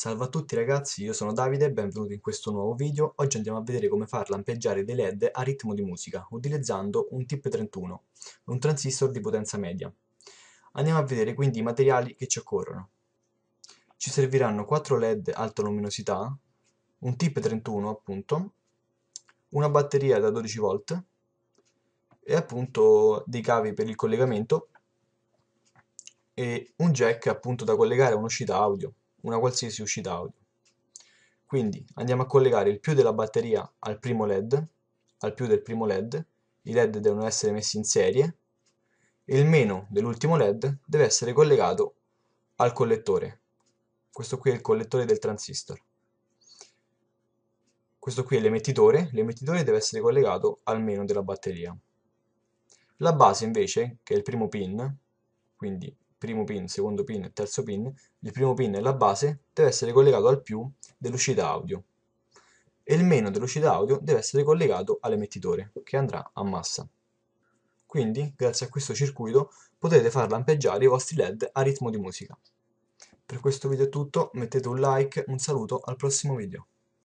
Salve a tutti ragazzi, io sono Davide e benvenuti in questo nuovo video. Oggi andiamo a vedere come far lampeggiare dei LED a ritmo di musica utilizzando un TIP31, un transistor di potenza media. Andiamo a vedere quindi i materiali che ci occorrono. Ci serviranno 4 LED alta luminosità, un TIP31 appunto, una batteria da 12 v e appunto dei cavi per il collegamento e un jack appunto da collegare a un'uscita audio una qualsiasi uscita audio. Quindi andiamo a collegare il più della batteria al primo LED, al più del primo LED, i LED devono essere messi in serie, e il meno dell'ultimo LED deve essere collegato al collettore. Questo qui è il collettore del transistor. Questo qui è l'emettitore, l'emettitore deve essere collegato al meno della batteria. La base invece, che è il primo pin, quindi primo pin, secondo pin, e terzo pin, il primo pin è la base deve essere collegato al più dell'uscita audio e il meno dell'uscita audio deve essere collegato all'emettitore che andrà a massa. Quindi, grazie a questo circuito, potete far lampeggiare i vostri LED a ritmo di musica. Per questo video è tutto, mettete un like, un saluto, al prossimo video.